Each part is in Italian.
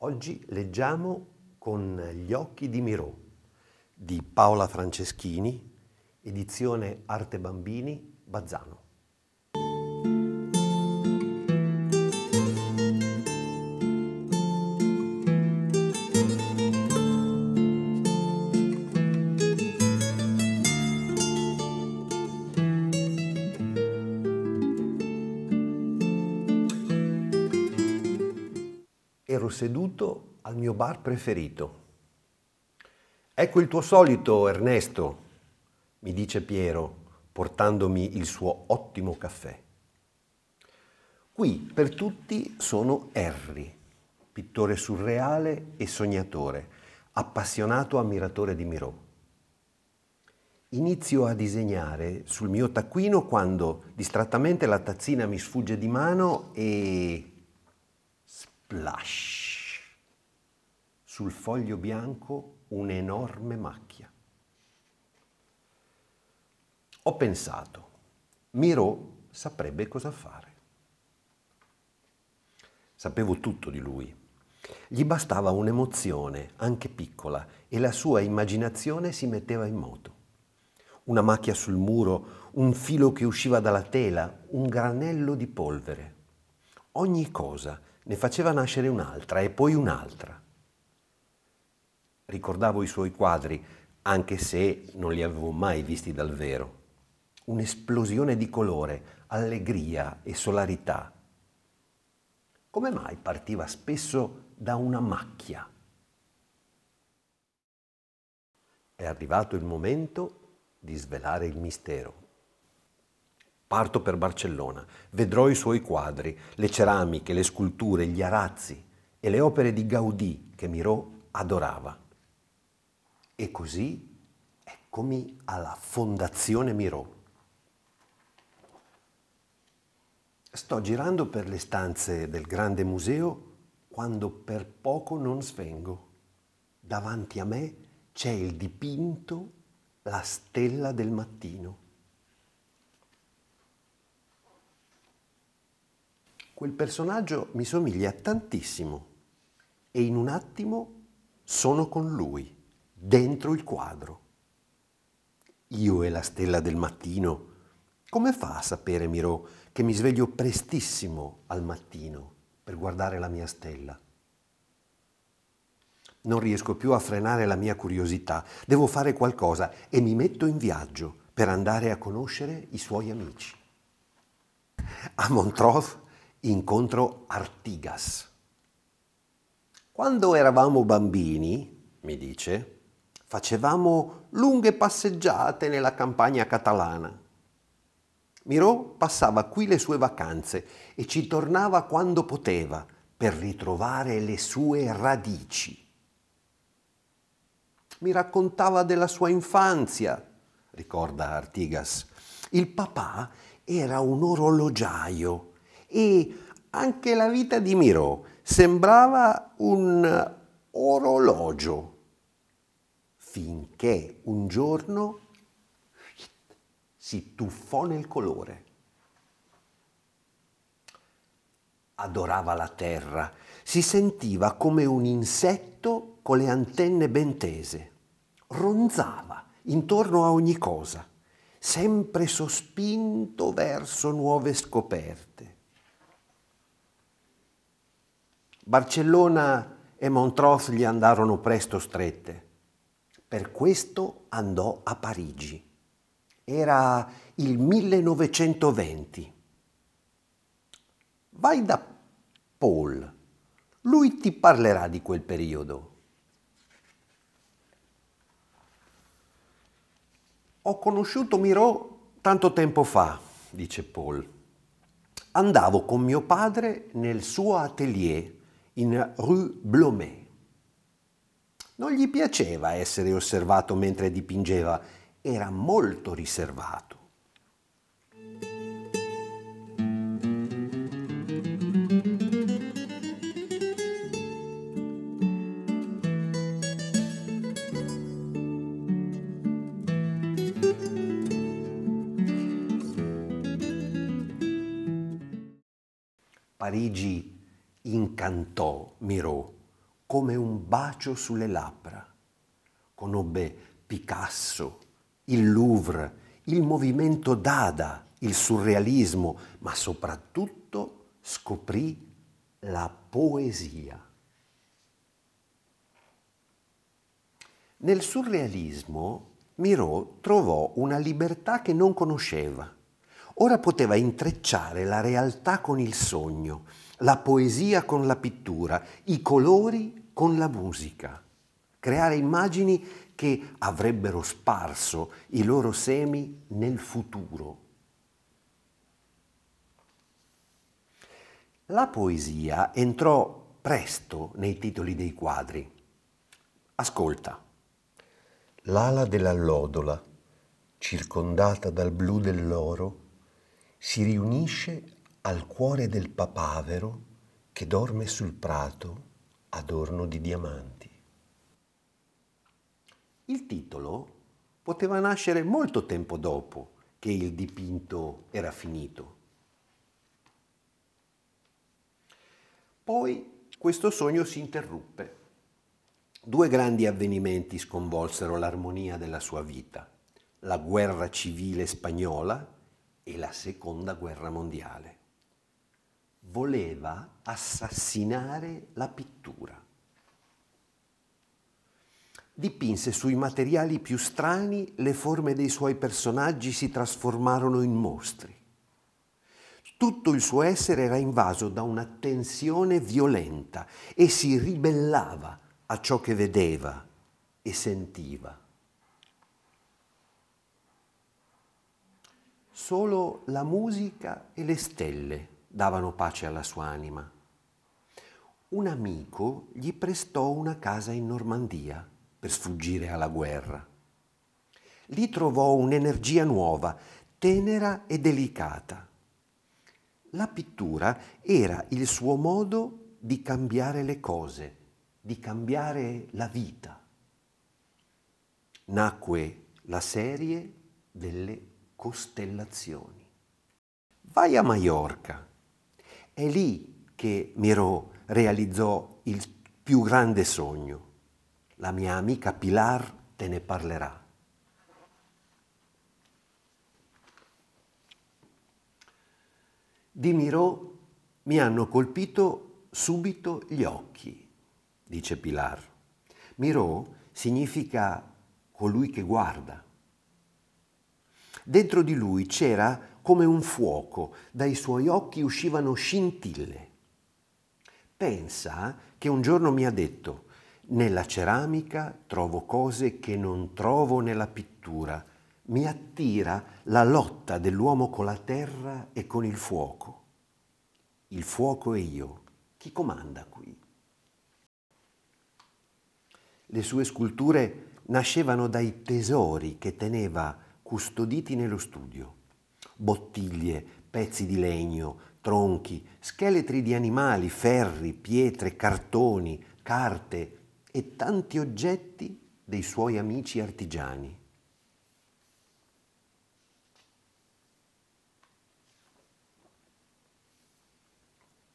Oggi leggiamo con gli occhi di Miro di Paola Franceschini, edizione Arte Bambini, Bazzano. ero seduto al mio bar preferito. Ecco il tuo solito, Ernesto, mi dice Piero, portandomi il suo ottimo caffè. Qui per tutti sono Harry, pittore surreale e sognatore, appassionato ammiratore di Miro. Inizio a disegnare sul mio taccuino quando distrattamente la tazzina mi sfugge di mano e splash. Sul foglio bianco un'enorme macchia. Ho pensato, Miro saprebbe cosa fare. Sapevo tutto di lui. Gli bastava un'emozione, anche piccola, e la sua immaginazione si metteva in moto. Una macchia sul muro, un filo che usciva dalla tela, un granello di polvere. Ogni cosa ne faceva nascere un'altra e poi un'altra. Ricordavo i suoi quadri, anche se non li avevo mai visti dal vero. Un'esplosione di colore, allegria e solarità. Come mai partiva spesso da una macchia? È arrivato il momento di svelare il mistero. Parto per Barcellona, vedrò i suoi quadri, le ceramiche, le sculture, gli arazzi e le opere di Gaudì che Miró adorava. E così eccomi alla Fondazione Miró. Sto girando per le stanze del grande museo quando per poco non svengo. Davanti a me c'è il dipinto La stella del mattino quel personaggio mi somiglia tantissimo e in un attimo sono con lui, dentro il quadro. Io e la stella del mattino, come fa a sapere Miro che mi sveglio prestissimo al mattino per guardare la mia stella? Non riesco più a frenare la mia curiosità, devo fare qualcosa e mi metto in viaggio per andare a conoscere i suoi amici. A Montrose incontro Artigas. Quando eravamo bambini, mi dice, facevamo lunghe passeggiate nella campagna catalana. Miró passava qui le sue vacanze e ci tornava quando poteva per ritrovare le sue radici. Mi raccontava della sua infanzia, ricorda Artigas. Il papà era un orologiaio e anche la vita di Miro sembrava un orologio, finché un giorno si tuffò nel colore. Adorava la terra, si sentiva come un insetto con le antenne ben tese, ronzava intorno a ogni cosa, sempre sospinto verso nuove scoperte Barcellona e Montross gli andarono presto strette. Per questo andò a Parigi. Era il 1920. Vai da Paul, lui ti parlerà di quel periodo. Ho conosciuto Miro tanto tempo fa, dice Paul. Andavo con mio padre nel suo atelier in Rue Blomet. Non gli piaceva essere osservato mentre dipingeva, era molto riservato. Parigi incantò Miró come un bacio sulle labbra. Conobbe Picasso, il Louvre, il movimento dada, il surrealismo, ma soprattutto scoprì la poesia. Nel surrealismo Miró trovò una libertà che non conosceva. Ora poteva intrecciare la realtà con il sogno la poesia con la pittura, i colori con la musica, creare immagini che avrebbero sparso i loro semi nel futuro. La poesia entrò presto nei titoli dei quadri. Ascolta. L'ala dell'allodola, circondata dal blu dell'oro, si riunisce al cuore del papavero che dorme sul prato adorno di diamanti. Il titolo poteva nascere molto tempo dopo che il dipinto era finito. Poi questo sogno si interruppe. Due grandi avvenimenti sconvolsero l'armonia della sua vita, la guerra civile spagnola e la seconda guerra mondiale voleva assassinare la pittura. Dipinse sui materiali più strani, le forme dei suoi personaggi si trasformarono in mostri. Tutto il suo essere era invaso da una tensione violenta e si ribellava a ciò che vedeva e sentiva. Solo la musica e le stelle davano pace alla sua anima. Un amico gli prestò una casa in Normandia per sfuggire alla guerra. Lì trovò un'energia nuova, tenera e delicata. La pittura era il suo modo di cambiare le cose, di cambiare la vita. Nacque la serie delle costellazioni. Vai a Maiorca è lì che Miro realizzò il più grande sogno. La mia amica Pilar te ne parlerà. Di Miro mi hanno colpito subito gli occhi, dice Pilar. Miro significa colui che guarda. Dentro di lui c'era come un fuoco, dai suoi occhi uscivano scintille. Pensa che un giorno mi ha detto, nella ceramica trovo cose che non trovo nella pittura, mi attira la lotta dell'uomo con la terra e con il fuoco. Il fuoco e io, chi comanda qui? Le sue sculture nascevano dai tesori che teneva custoditi nello studio bottiglie, pezzi di legno, tronchi, scheletri di animali, ferri, pietre, cartoni, carte e tanti oggetti dei suoi amici artigiani.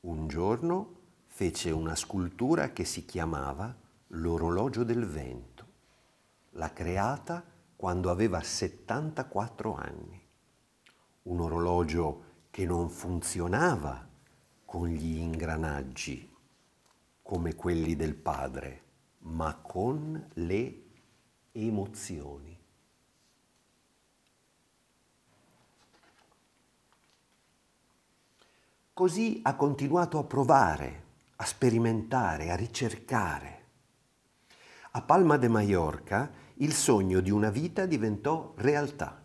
Un giorno fece una scultura che si chiamava L'orologio del vento. L'ha creata quando aveva 74 anni un orologio che non funzionava con gli ingranaggi come quelli del padre, ma con le emozioni. Così ha continuato a provare, a sperimentare, a ricercare. A Palma de Mallorca il sogno di una vita diventò realtà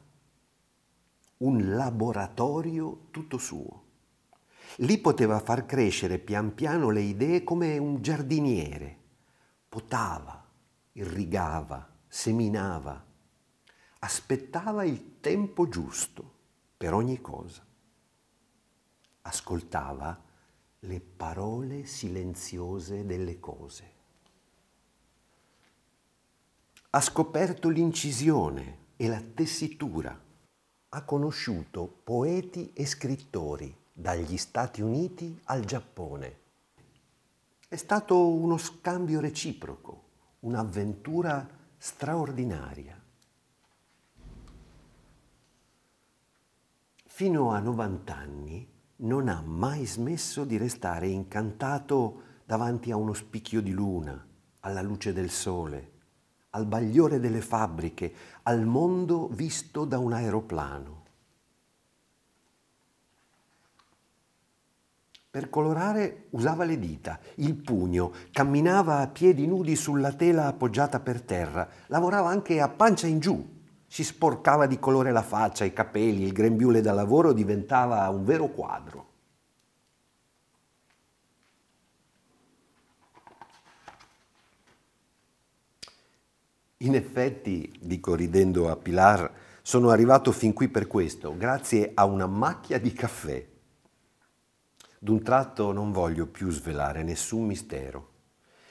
un laboratorio tutto suo. Lì poteva far crescere pian piano le idee come un giardiniere. Potava, irrigava, seminava, aspettava il tempo giusto per ogni cosa. Ascoltava le parole silenziose delle cose. Ha scoperto l'incisione e la tessitura ha conosciuto poeti e scrittori dagli Stati Uniti al Giappone. È stato uno scambio reciproco, un'avventura straordinaria. Fino a 90 anni non ha mai smesso di restare incantato davanti a uno spicchio di luna, alla luce del sole, al bagliore delle fabbriche, al mondo visto da un aeroplano. Per colorare usava le dita, il pugno, camminava a piedi nudi sulla tela appoggiata per terra, lavorava anche a pancia in giù, si sporcava di colore la faccia, i capelli, il grembiule da lavoro diventava un vero quadro. In effetti, dico ridendo a Pilar, sono arrivato fin qui per questo, grazie a una macchia di caffè. D'un tratto non voglio più svelare nessun mistero.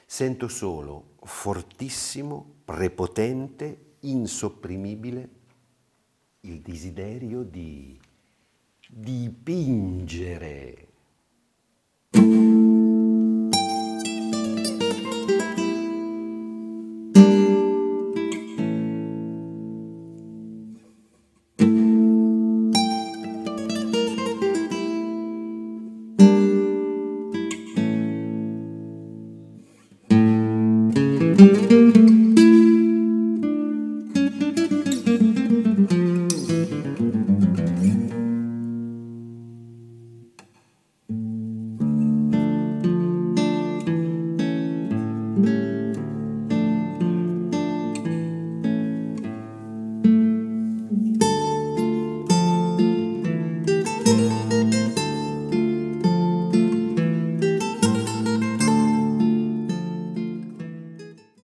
Sento solo fortissimo, prepotente, insopprimibile il desiderio di dipingere